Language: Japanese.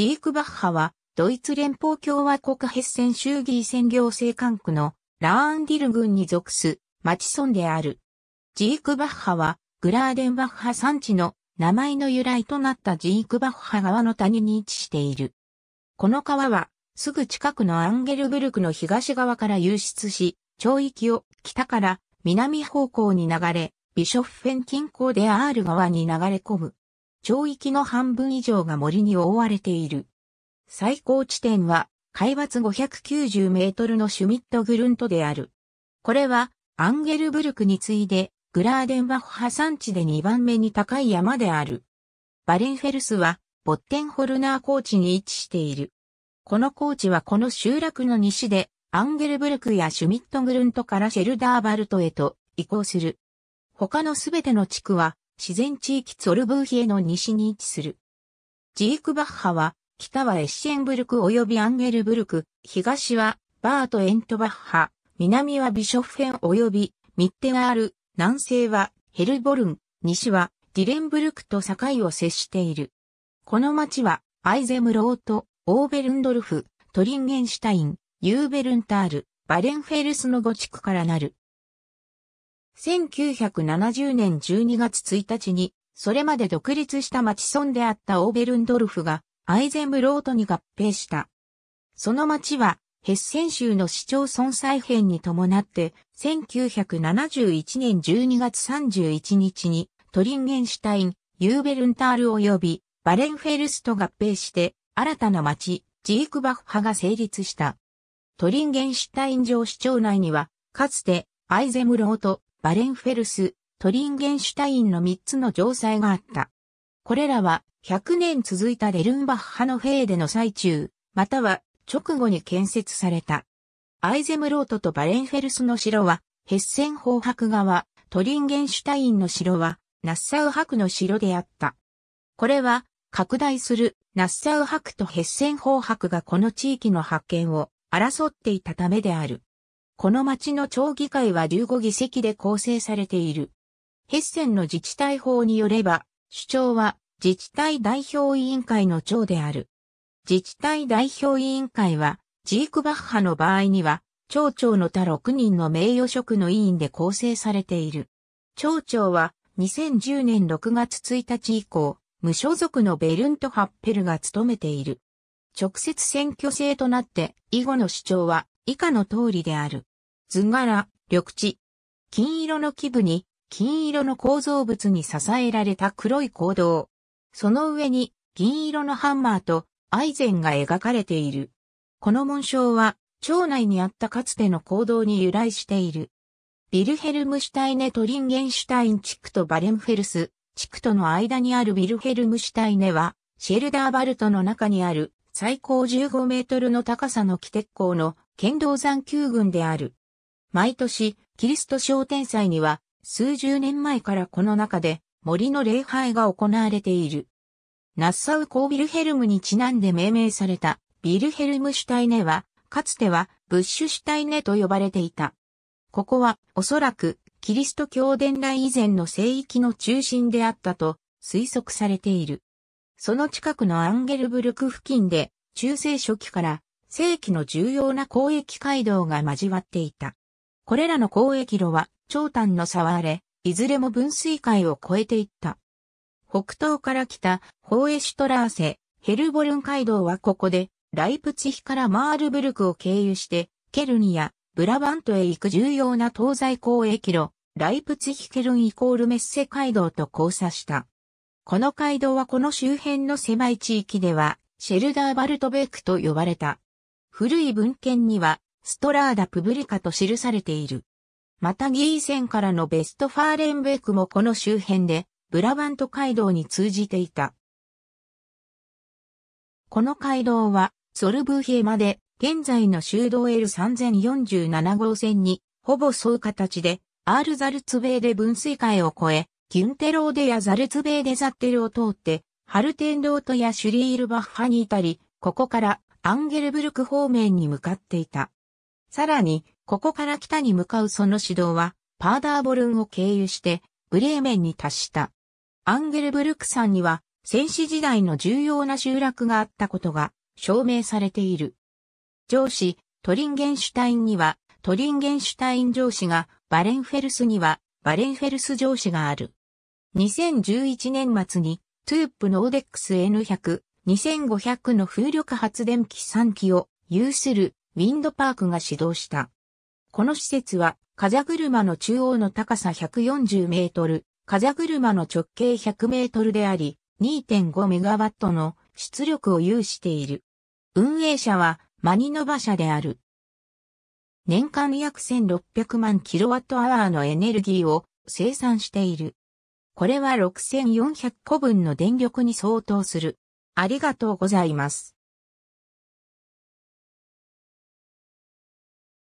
ジーク・バッハは、ドイツ連邦共和国ヘッセン州議選行政管区のラーンディル郡に属す町村である。ジーク・バッハは、グラーデンバッハ山地の名前の由来となったジークバッハ川の谷に位置している。この川は、すぐ近くのアンゲルブルクの東側から流出し、町域を北から南方向に流れ、ビショッフェン近郊でアール川に流れ込む。町域の半分以上が森に覆われている。最高地点は海抜590メートルのシュミットグルントである。これはアンゲルブルクに次いでグラーデンバッハ山地で2番目に高い山である。バレンフェルスはボッテンホルナー高地に位置している。この高地はこの集落の西でアンゲルブルクやシュミットグルントからシェルダーバルトへと移行する。他のすべての地区は自然地域ツォルブーヒエの西に位置する。ジークバッハは、北はエッシェンブルク及びアンゲルブルク、東はバート・エントバッハ、南はビショフェン及びミッテガール、南西はヘルボルン、西はディレンブルクと境を接している。この町は、アイゼムロート、オーベルンドルフ、トリンゲンシュタイン、ユーベルンタール、バレンフェルスの5地区からなる。1970年12月1日に、それまで独立した町村であったオーベルンドルフが、アイゼンブロートに合併した。その町は、ヘッセン州の市町村再編に伴って、1971年12月31日に、トリンゲンシュタイン、ユーベルンタール及び、バレンフェルスと合併して、新たな町、ジークバッハが成立した。トリンゲンシュタイン城市町内には、かつて、アイゼムロート、バレンフェルス、トリンゲンシュタインの3つの城塞があった。これらは100年続いたレルンバッハのフェーデの最中、または直後に建設された。アイゼムロートとバレンフェルスの城は、ヘッセン法白側、トリンゲンシュタインの城は、ナッサウクの城であった。これは、拡大するナッサウクとヘッセン法白がこの地域の発見を争っていたためである。この町の町議会は15議席で構成されている。ヘッセンの自治体法によれば、首長は自治体代表委員会の長である。自治体代表委員会は、ジークバッハの場合には、町長の他6人の名誉職の委員で構成されている。町長は、2010年6月1日以降、無所属のベルント・ハッペルが務めている。直接選挙制となって、以後の主張は以下の通りである。図柄、緑地。金色の基部に、金色の構造物に支えられた黒い行動。その上に、銀色のハンマーと、アイゼンが描かれている。この紋章は、町内にあったかつての行動に由来している。ビルヘルムシュタイネ・トリンゲンシュタイン地区とバレンフェルス地区との間にあるビルヘルムシュタイネは、シェルダーバルトの中にある最高15メートルの高さの起鉄鋼の剣道山丘群である。毎年、キリスト商店祭には、数十年前からこの中で森の礼拝が行われている。ナッサウコービルヘルムにちなんで命名されたビルヘルムシュタイネは、かつてはブッシュシュタイネと呼ばれていた。ここはおそらくキリスト教伝来以前の聖域の中心であったと推測されている。その近くのアンゲルブルク付近で中世初期から世紀の重要な交易街道が交わっていた。これらの交易路は、長短の差はあれ、いずれも分水海を越えていった。北東から来た、ホーエシュトラーセ、ヘルボルン街道はここで、ライプツヒからマールブルクを経由して、ケルニア、ブラバントへ行く重要な東西交易路、ライプツヒケルンイコールメッセ街道と交差した。この街道はこの周辺の狭い地域では、シェルダーバルトベークと呼ばれた。古い文献には、ストラーダ・プブリカと記されている。またギーセンからのベストファーレンベークもこの周辺で、ブラバント街道に通じていた。この街道は、ソルブーヒエまで、現在の修道 L3047 号線に、ほぼ沿う形で、アールザルツベーデ分水海を越え、ギュンテローデやザルツベーデザッテルを通って、ハルテンロートやシュリールバッハに至り、ここからアンゲルブルク方面に向かっていた。さらに、ここから北に向かうその指導は、パーダーボルンを経由して、ブレーメンに達した。アンゲルブルク山には、戦死時代の重要な集落があったことが証明されている。上司、トリンゲンシュタインには、トリンゲンシュタイン上司が、バレンフェルスには、バレンフェルス上司がある。2011年末に、トゥープのオデックス N100、2500の風力発電機3機を有するウィンドパークが指導した。この施設は、風車の中央の高さ140メートル、風車の直径100メートルであり、2.5メガワットの出力を有している。運営者は、マニノバ社である。年間約1600万キロワットアワーのエネルギーを生産している。これは6400個分の電力に相当する。ありがとうございます。